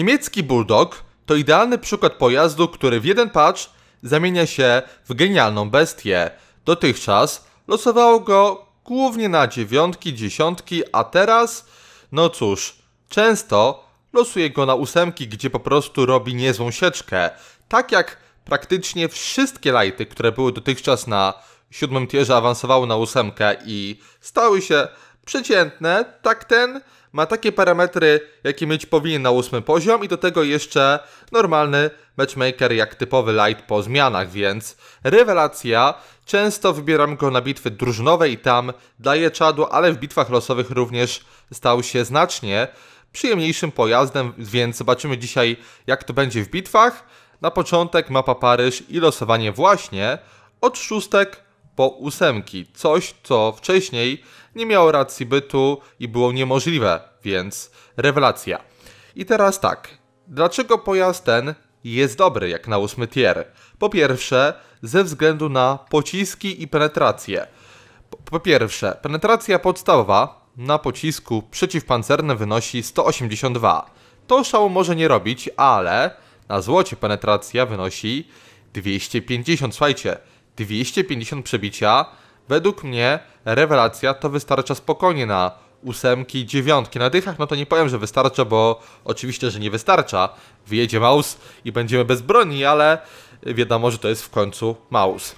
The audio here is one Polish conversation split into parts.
Niemiecki Bulldog to idealny przykład pojazdu, który w jeden patch zamienia się w genialną bestię. Dotychczas losowało go głównie na dziewiątki, dziesiątki, a teraz, no cóż, często losuje go na ósemki, gdzie po prostu robi niezłą sieczkę. Tak jak praktycznie wszystkie lajty, które były dotychczas na siódmym tierze awansowały na ósemkę i stały się przeciętne, tak ten ma takie parametry, jakie mieć powinien na ósmy poziom i do tego jeszcze normalny matchmaker jak typowy light po zmianach, więc rewelacja. Często wybieram go na bitwy drużynowe i tam daje czadu, ale w bitwach losowych również stał się znacznie przyjemniejszym pojazdem, więc zobaczymy dzisiaj jak to będzie w bitwach. Na początek mapa Paryż i losowanie właśnie od szóstek po ósemki. Coś, co wcześniej nie miało racji bytu i było niemożliwe, więc rewelacja. I teraz tak, dlaczego pojazd ten jest dobry jak na ósmy tier? Po pierwsze, ze względu na pociski i penetrację. Po pierwsze, penetracja podstawowa na pocisku przeciwpancernym wynosi 182. To szału może nie robić, ale na złocie penetracja wynosi 250. Słuchajcie, 250 przebicia Według mnie rewelacja to wystarcza spokojnie na ósemki, dziewiątki. Na dychach no to nie powiem, że wystarcza, bo oczywiście, że nie wystarcza. Wyjedzie Maus i będziemy bez broni, ale wiadomo, że to jest w końcu Maus.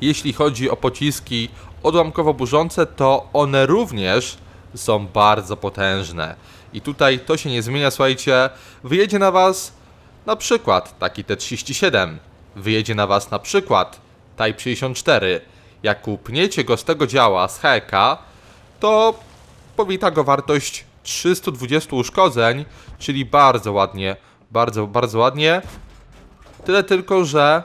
Jeśli chodzi o pociski odłamkowo burzące, to one również są bardzo potężne. I tutaj to się nie zmienia, słuchajcie, wyjedzie na was na przykład taki T-37, wyjedzie na was na przykład Type 64, jak upniecie go z tego działa, z heka, to powita go wartość 320 uszkodzeń, czyli bardzo ładnie, bardzo, bardzo ładnie. Tyle tylko, że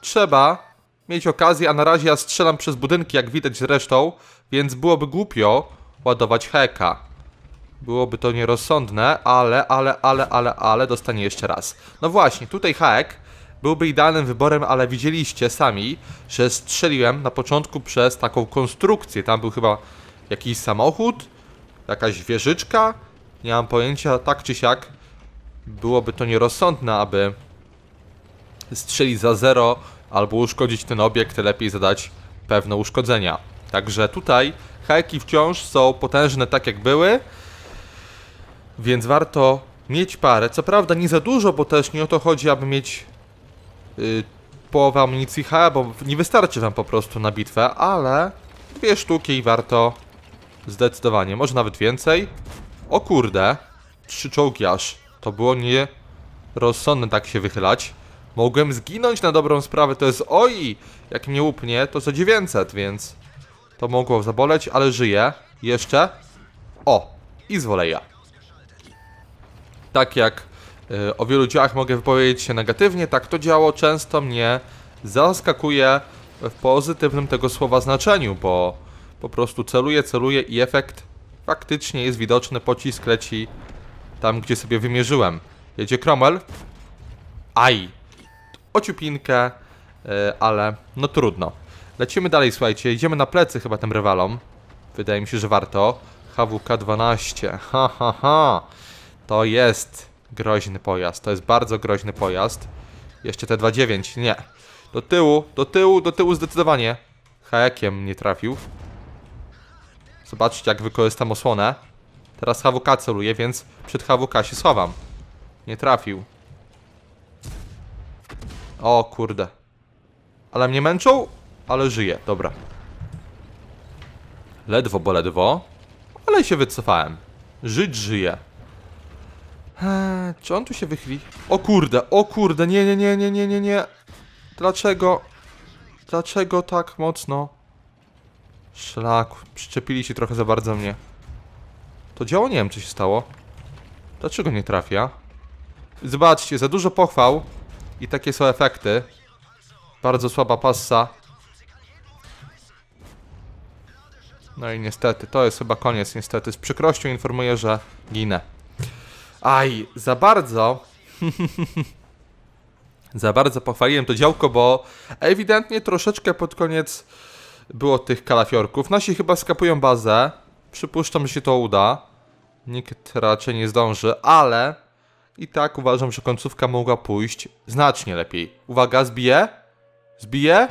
trzeba mieć okazję, a na razie ja strzelam przez budynki, jak widać zresztą, więc byłoby głupio ładować heka. Byłoby to nierozsądne, ale, ale, ale, ale, ale dostanie jeszcze raz. No właśnie, tutaj hek byłby idealnym wyborem, ale widzieliście sami, że strzeliłem na początku przez taką konstrukcję. Tam był chyba jakiś samochód, jakaś wieżyczka. Nie mam pojęcia, tak czy siak byłoby to nierozsądne, aby strzelić za zero albo uszkodzić ten obiekt, lepiej zadać pewne uszkodzenia. Także tutaj hajki wciąż są potężne tak jak były, więc warto mieć parę. Co prawda nie za dużo, bo też nie o to chodzi, aby mieć y, połowę amunicji HE, bo nie wystarczy wam po prostu na bitwę, ale dwie sztuki i warto zdecydowanie, może nawet więcej. O kurde, trzy czołgi aż. To było nierozsądne tak się wychylać. Mogłem zginąć na dobrą sprawę, to jest oj! Jak mnie upnie, to za 900, więc to mogło zaboleć, ale żyję. Jeszcze. O, i zwoleja. Tak jak E, o wielu działach mogę wypowiedzieć się negatywnie, tak to działo często mnie zaskakuje w pozytywnym tego słowa znaczeniu, bo po prostu celuję, celuję i efekt faktycznie jest widoczny, pocisk leci tam, gdzie sobie wymierzyłem. Jedzie Kromel, Aj! Ociupinkę, e, ale no trudno. Lecimy dalej, słuchajcie, idziemy na plecy chyba tym rywalom. Wydaje mi się, że warto. HWK-12, ha ha ha. To jest Groźny pojazd, to jest bardzo groźny pojazd. Jeszcze te 2.9, nie. Do tyłu, do tyłu, do tyłu zdecydowanie. Haekiem nie trafił. Zobaczcie, jak wykorzystam osłonę. Teraz HWK celuje, więc przed HWK się schowam. Nie trafił. O kurde. Ale mnie męczą, ale żyje. Dobra. Ledwo, bo ledwo. Ale się wycofałem. Żyć żyje. Eee, czy on tu się wychyli? O kurde, o kurde, nie, nie, nie, nie, nie, nie, nie. Dlaczego? Dlaczego tak mocno? Szlak, przyczepili się trochę za bardzo mnie. To działo, nie wiem, co się stało. Dlaczego nie trafia? Zobaczcie, za dużo pochwał i takie są efekty. Bardzo słaba passa. No i niestety, to jest chyba koniec niestety. Z przykrością informuję, że ginę. Aj, za bardzo. za bardzo pochwaliłem to działko, bo ewidentnie troszeczkę pod koniec było tych kalafiorków. Nasi chyba skapują bazę. Przypuszczam, że się to uda. Nikt raczej nie zdąży, ale i tak uważam, że końcówka mogła pójść znacznie lepiej. Uwaga, zbije? Zbije?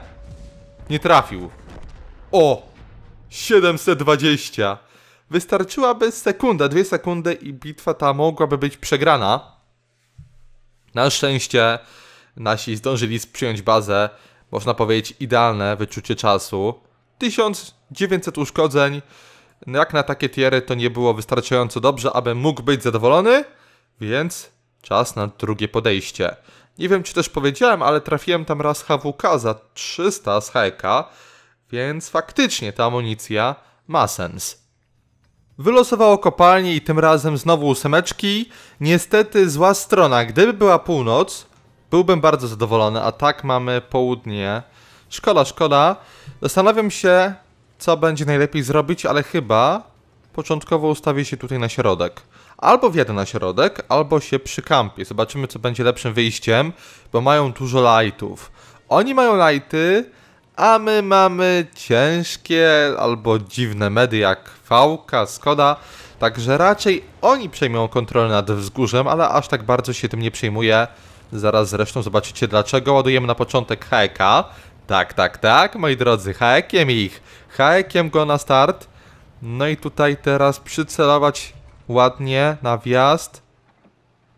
Nie trafił. O! 720! wystarczyłaby sekunda, dwie sekundy i bitwa ta mogłaby być przegrana. Na szczęście nasi zdążyli przyjąć bazę, można powiedzieć idealne wyczucie czasu. 1900 uszkodzeń, no jak na takie tiery to nie było wystarczająco dobrze, aby mógł być zadowolony, więc czas na drugie podejście. Nie wiem, czy też powiedziałem, ale trafiłem tam raz HWK za 300 z HK, e więc faktycznie ta amunicja ma sens. Wylosowało kopalnie i tym razem znowu ósemeczki. Niestety zła strona. Gdyby była północ, byłbym bardzo zadowolony, a tak mamy południe. Szkoda, szkoda. Zastanawiam się, co będzie najlepiej zrobić, ale chyba początkowo ustawię się tutaj na środek. Albo wjadę na środek, albo się przykampię. Zobaczymy, co będzie lepszym wyjściem, bo mają dużo lightów. Oni mają lighty, a my mamy ciężkie albo dziwne medy jak Fałka, Skoda, także raczej oni przejmą kontrolę nad wzgórzem, ale aż tak bardzo się tym nie przejmuje. Zaraz zresztą zobaczycie dlaczego. Ładujemy na początek Heka. Tak, tak, tak, moi drodzy, Hekiem ich. Hekiem go na start. No i tutaj teraz przycelować ładnie na wjazd.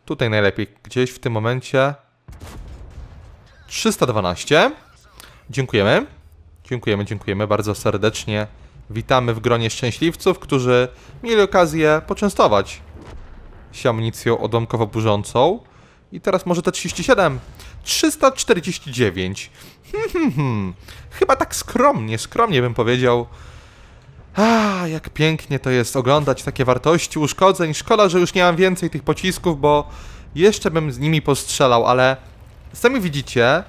Tutaj najlepiej, gdzieś w tym momencie. 312. Dziękujemy. Dziękujemy, dziękujemy bardzo serdecznie. Witamy w gronie szczęśliwców, którzy mieli okazję poczęstować się amunicją odomkowo burzącą. I teraz może te 37. 349. Hmm, hmm, hmm. Chyba tak skromnie, skromnie bym powiedział. A, jak pięknie to jest oglądać takie wartości uszkodzeń. Szkoda, że już nie mam więcej tych pocisków, bo jeszcze bym z nimi postrzelał, ale sami widzicie,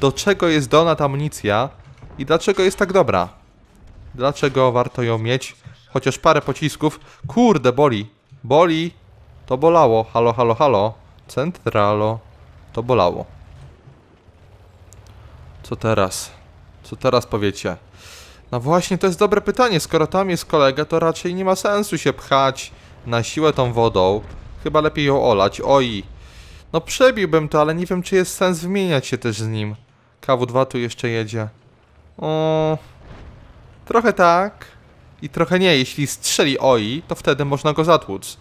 do czego jest dana ta amunicja i dlaczego jest tak dobra. Dlaczego warto ją mieć? Chociaż parę pocisków. Kurde, boli. Boli. To bolało. Halo, halo, halo. Centralo. To bolało. Co teraz? Co teraz powiecie? No właśnie, to jest dobre pytanie. Skoro tam jest kolega, to raczej nie ma sensu się pchać na siłę tą wodą. Chyba lepiej ją olać. Oj. No przebiłbym to, ale nie wiem, czy jest sens wymieniać się też z nim. KW2 tu jeszcze jedzie. O, trochę tak i trochę nie. Jeśli strzeli OI, to wtedy można go zatłuc.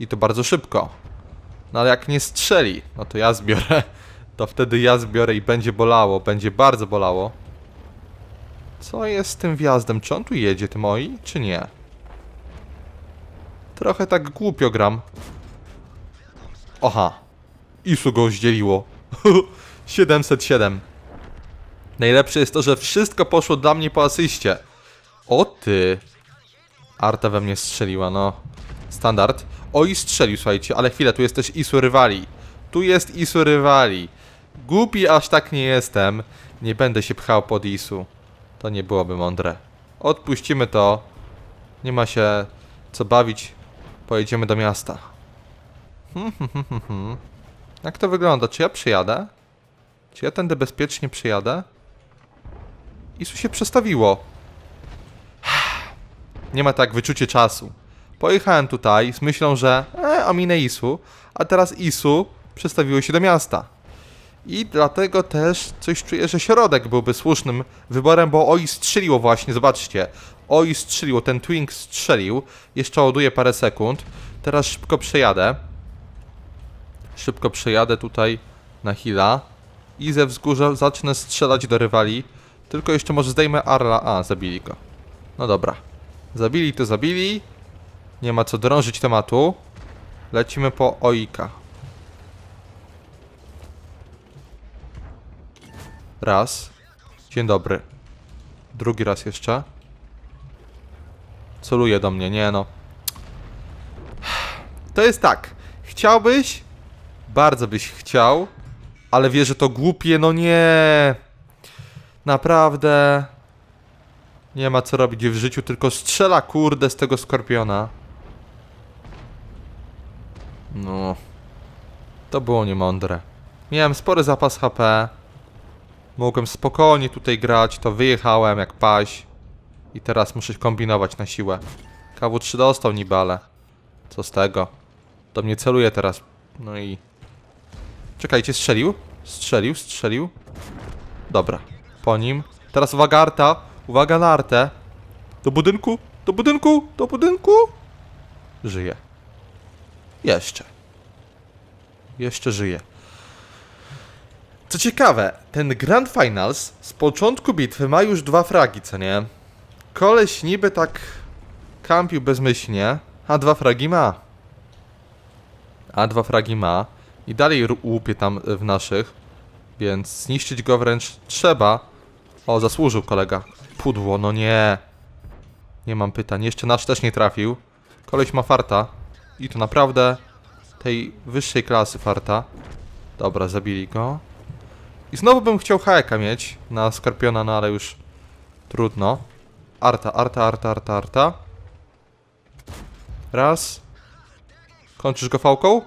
I to bardzo szybko. No ale jak nie strzeli, no to ja zbiorę. To wtedy ja zbiorę i będzie bolało. Będzie bardzo bolało. Co jest z tym wjazdem? Czy on tu jedzie, tym OI, czy nie? Trochę tak głupio gram. Oha. Isu go zdzieliło. 707. Najlepsze jest to, że wszystko poszło dla mnie po asyście. O ty. Arta we mnie strzeliła, no. Standard. O i strzelił, słuchajcie, ale chwilę, tu jest też Isu Rywali. Tu jest Isu Rywali. Głupi aż tak nie jestem. Nie będę się pchał pod Isu. To nie byłoby mądre. Odpuścimy to. Nie ma się co bawić. Pojedziemy do miasta. Hmm, hmm, hmm, hmm. hmm. Jak to wygląda? Czy ja przyjadę? Czy ja tędy bezpiecznie przyjadę? Isu się przestawiło. Nie ma tak wyczucie czasu. Pojechałem tutaj z myślą, że e, ominę Isu, a teraz Isu przestawiło się do miasta. I dlatego też coś czuję, że środek byłby słusznym wyborem, bo oj strzeliło właśnie, zobaczcie. Oj strzeliło, ten Twink strzelił. Jeszcze ładuję parę sekund. Teraz szybko przejadę. Szybko przejadę tutaj na Hila. I ze wzgórza zacznę strzelać do rywali. Tylko jeszcze może zdejmę Arla. A, zabili go. No dobra. Zabili to zabili. Nie ma co drążyć tematu. Lecimy po Oika. Raz. Dzień dobry. Drugi raz jeszcze. Celuje do mnie, nie no. To jest tak. Chciałbyś? Bardzo byś chciał. Ale wie, że to głupie, no nie. Naprawdę... Nie ma co robić w życiu, tylko strzela kurde z tego skorpiona. No... To było niemądre. Miałem spory zapas HP. Mogłem spokojnie tutaj grać, to wyjechałem jak paś. I teraz muszę kombinować na siłę. KW3 dostał niby, ale... Co z tego? Do mnie celuje teraz. No i... Czekajcie, strzelił? Strzelił, strzelił. Dobra po nim. Teraz uwaga Arta, uwaga na Artę. Do budynku, do budynku, do budynku. Żyje. Jeszcze. Jeszcze żyje. Co ciekawe, ten Grand Finals z początku bitwy ma już dwa fragi, co nie? Koleś niby tak kampił bezmyślnie, a dwa fragi ma. A dwa fragi ma. I dalej łupie tam e, w naszych. Więc zniszczyć go wręcz trzeba. O, zasłużył kolega. Pudło, no nie. Nie mam pytań. Jeszcze nasz też nie trafił. Koleś ma farta. I to naprawdę tej wyższej klasy farta. Dobra, zabili go. I znowu bym chciał hk mieć na Skorpiona, no ale już trudno. Arta, arta, arta, arta, arta. Raz. Kończysz go fałką?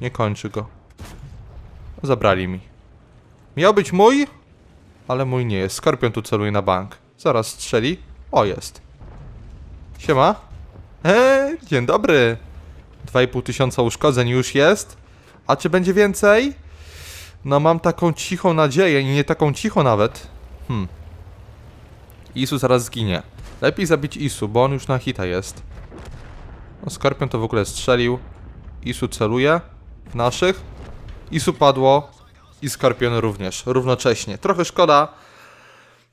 Nie kończy go. Zabrali mi. Miał być mój, ale mój nie jest. Skorpion tu celuje na bank. Zaraz strzeli. O, jest. Siema. Eee, dzień dobry. 2,5 tysiąca uszkodzeń już jest. A czy będzie więcej? No mam taką cichą nadzieję i nie taką cicho nawet. Hmm. Isu zaraz zginie. Lepiej zabić Isu, bo on już na hita jest. No, Skorpion to w ogóle strzelił. Isu celuje w naszych. Isu padło i Skorpion również, równocześnie. Trochę szkoda.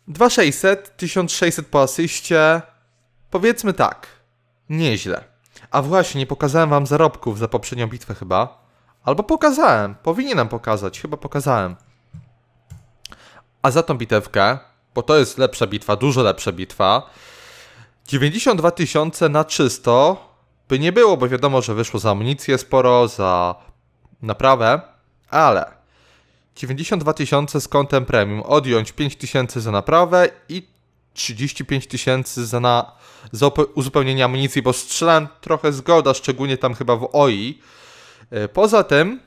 2600, 1600 po asyście. Powiedzmy tak, nieźle. A właśnie, nie pokazałem wam zarobków za poprzednią bitwę chyba. Albo pokazałem, powinienem pokazać, chyba pokazałem. A za tą bitewkę, bo to jest lepsza bitwa, dużo lepsza bitwa, 92 tysiące na czysto, by nie było, bo wiadomo, że wyszło za amunicję sporo, za naprawę, ale 92 tysiące z kontem premium, odjąć 5 tysięcy za naprawę i 35 tysięcy za, na, za uzupełnienie amunicji, bo strzelam trochę zgoda, szczególnie tam chyba w OI. E, poza tym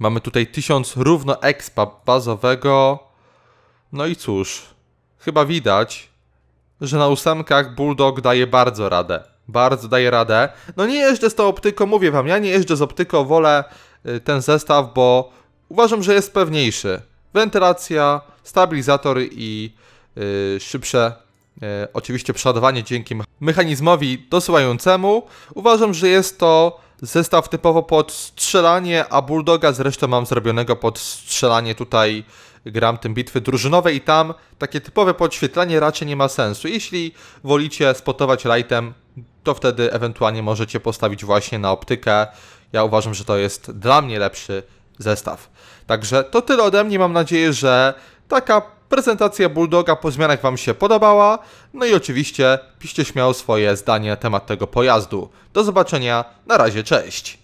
mamy tutaj 1000 równo expa bazowego. No i cóż, chyba widać, że na ósemkach Bulldog daje bardzo radę. Bardzo daje radę. No nie jeżdżę z tą optyką, mówię wam, ja nie jeżdżę z optyką, wolę e, ten zestaw, bo Uważam, że jest pewniejszy. Wentylacja, stabilizator i yy, szybsze y, oczywiście przeładowanie dzięki mechanizmowi dosyłającemu. Uważam, że jest to zestaw typowo pod strzelanie, a Bulldoga zresztą mam zrobionego pod strzelanie tutaj gram tym bitwy drużynowe i tam takie typowe podświetlanie raczej nie ma sensu. Jeśli wolicie spotować lightem, to wtedy ewentualnie możecie postawić właśnie na optykę. Ja uważam, że to jest dla mnie lepszy zestaw. Także to tyle ode mnie. Mam nadzieję, że taka prezentacja Bulldoga po zmianach Wam się podobała. No i oczywiście piszcie śmiało swoje zdanie na temat tego pojazdu. Do zobaczenia, na razie, cześć!